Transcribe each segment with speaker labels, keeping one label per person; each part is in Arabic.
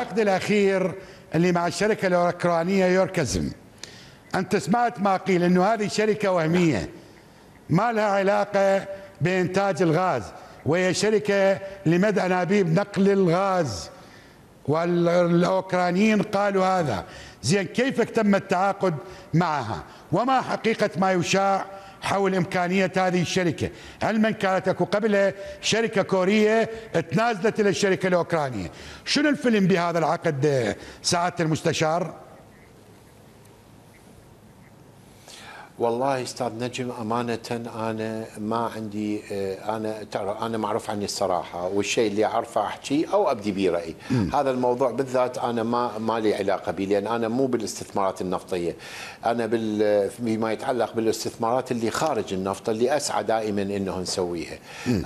Speaker 1: العقد الأخير اللي مع الشركة الأوكرانية يوركزم أنت سمعت ما قيل أنه هذه شركة وهمية ما لها علاقة بإنتاج الغاز وهي شركة لمد أنابيب نقل الغاز والأوكرانيين قالوا هذا زين كيف تم التعاقد معها وما حقيقة ما يشاع حول إمكانية هذه الشركة هل من كانت أكو قبلها شركة كورية تنازلت إلى الشركة الأوكرانية شنو الفيلم بهذا العقد سعادة المستشار؟
Speaker 2: والله استاذ نجم امانه انا ما عندي آه، انا تعرف انا معروف عني الصراحه والشيء اللي اعرفه احكي او ابدي به رايي هذا الموضوع بالذات انا ما ما لي علاقه به لان انا مو بالاستثمارات النفطيه انا بال فيما يتعلق بالاستثمارات اللي خارج النفط اللي اسعى دائما انه نسويها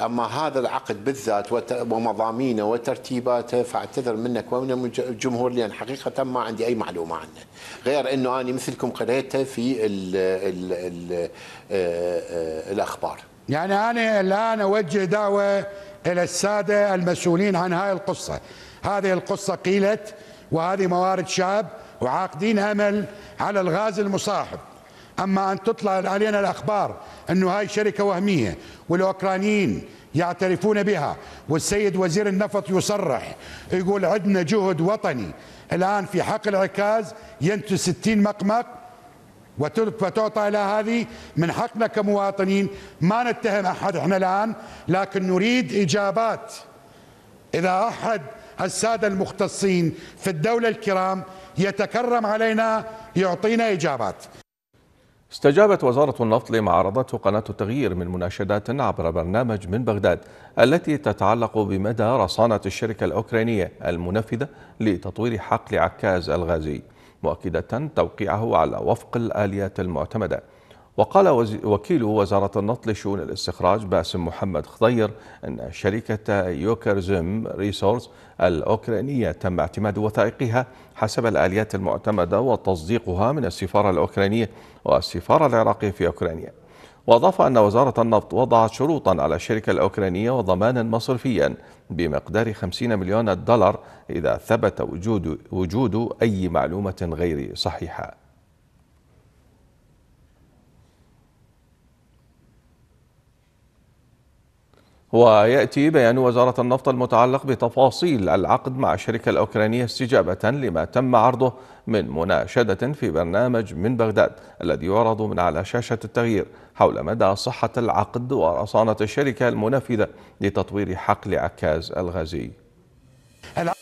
Speaker 2: اما هذا العقد بالذات ومضامينه وترتيباته فاعتذر منك ومن الجمهور لان حقيقه ما عندي اي معلومه عنه غير انه انا مثلكم قريته في ال ال ال آه، آه، الاخبار
Speaker 1: يعني انا الان اوجه دعوه الى الساده المسؤولين عن هاي القصه هذه القصه قيلت وهذه موارد شاب وعاقدين امل على الغاز المصاحب اما ان تطلع علينا الاخبار انه هاي شركه وهميه والاوكرانيين يعترفون بها والسيد وزير النفط يصرح يقول عندنا جهد وطني الان في حق العكاز ينتج 60 مقمق وتعطى إلى هذه من حقنا كمواطنين ما نتهم أحد إحنا الآن لكن نريد إجابات إذا أحد السادة المختصين في الدولة الكرام يتكرم علينا يعطينا إجابات
Speaker 3: استجابت وزارة النفط لما عرضته قناة التغيير من مناشدات عبر برنامج من بغداد التي تتعلق بمدى رصانة الشركة الأوكرانية المنفذة لتطوير حقل عكاز الغازي مؤكدة توقيعه على وفق الآليات المعتمدة وقال وكيل وزارة النط لشؤون الاستخراج باسم محمد خضير أن شركة يوكرزم ريسورس الأوكرانية تم اعتماد وثائقها حسب الآليات المعتمدة وتصديقها من السفارة الأوكرانية والسفارة العراقية في أوكرانيا وأضاف أن وزارة النفط وضعت شروطا على الشركة الأوكرانية وضمانا مصرفيا بمقدار 50 مليون دولار إذا ثبت وجود, وجود أي معلومة غير صحيحة ويأتي بيان وزارة النفط المتعلق بتفاصيل العقد مع الشركة الأوكرانية استجابة لما تم عرضه من مناشدة في برنامج من بغداد الذي يعرض من على شاشة التغيير حول مدى صحة العقد ورصانة الشركة المنفذة لتطوير حقل عكاز الغازي